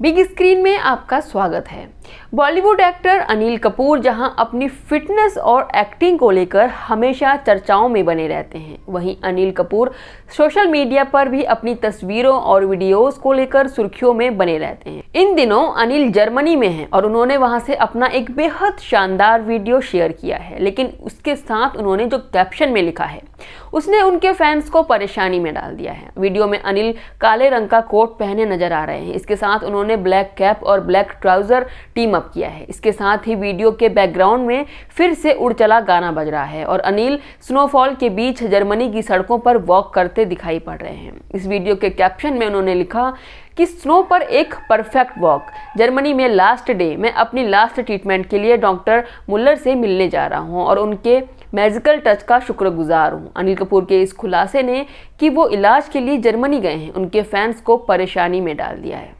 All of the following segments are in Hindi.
बिग स्क्रीन में आपका स्वागत है बॉलीवुड एक्टर अनिल कपूर जहां अपनी फिटनेस और एक्टिंग को लेकर हमेशा चर्चाओं में बने रहते हैं वहीं अनिल कपूर सोशल मीडिया पर भी अपनी तस्वीरों और वीडियोस को लेकर सुर्खियों में बने रहते हैं इन दिनों अनिल जर्मनी में हैं और उन्होंने वहां से अपना एक बेहद शानदार वीडियो शेयर किया है लेकिन उसके साथ उन्होंने जो कैप्शन में लिखा है उसने उनके फैंस को परेशानी में डाल दिया है वीडियो में अनिल काले रंग का कोट पहने नजर आ रहे हैं इसके साथ उन्होंने ब्लैक कैप और ब्लैक ट्राउज़र टीम अप किया है इसके साथ ही वीडियो के बैकग्राउंड में फिर से उड़ चला गाना बज रहा है और अनिल स्नोफॉल के बीच जर्मनी की सड़कों पर वॉक करते दिखाई पड़ रहे हैं इस वीडियो के कैप्शन में उन्होंने लिखा कि स्नो पर एक परफेक्ट वॉक जर्मनी में लास्ट डे मैं अपनी लास्ट ट्रीटमेंट के लिए डॉक्टर मुल्लर से मिलने जा रहा हूँ और उनके मैजिकल टच का शुक्रगुजार हूँ अनिल कपूर के इस खुलासे ने कि वो इलाज के लिए जर्मनी गए हैं उनके फैंस को परेशानी में डाल दिया है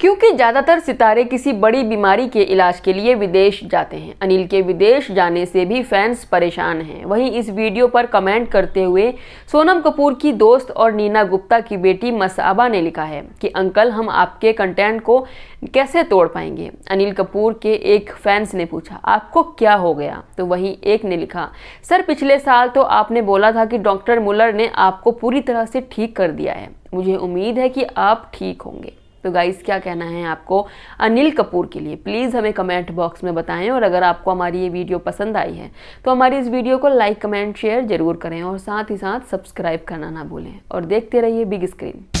क्योंकि ज़्यादातर सितारे किसी बड़ी बीमारी के इलाज के लिए विदेश जाते हैं अनिल के विदेश जाने से भी फैंस परेशान हैं वहीं इस वीडियो पर कमेंट करते हुए सोनम कपूर की दोस्त और नीना गुप्ता की बेटी मसाबा ने लिखा है कि अंकल हम आपके कंटेंट को कैसे तोड़ पाएंगे अनिल कपूर के एक फैंस ने पूछा आपको क्या हो गया तो वहीं एक ने लिखा सर पिछले साल तो आपने बोला था कि डॉक्टर मुलर ने आपको पूरी तरह से ठीक कर दिया है मुझे उम्मीद है कि आप ठीक होंगे तो गाइस क्या कहना है आपको अनिल कपूर के लिए प्लीज़ हमें कमेंट बॉक्स में बताएं और अगर आपको हमारी ये वीडियो पसंद आई है तो हमारी इस वीडियो को लाइक कमेंट शेयर जरूर करें और साथ ही साथ सब्सक्राइब करना ना भूलें और देखते रहिए बिग स्क्रीन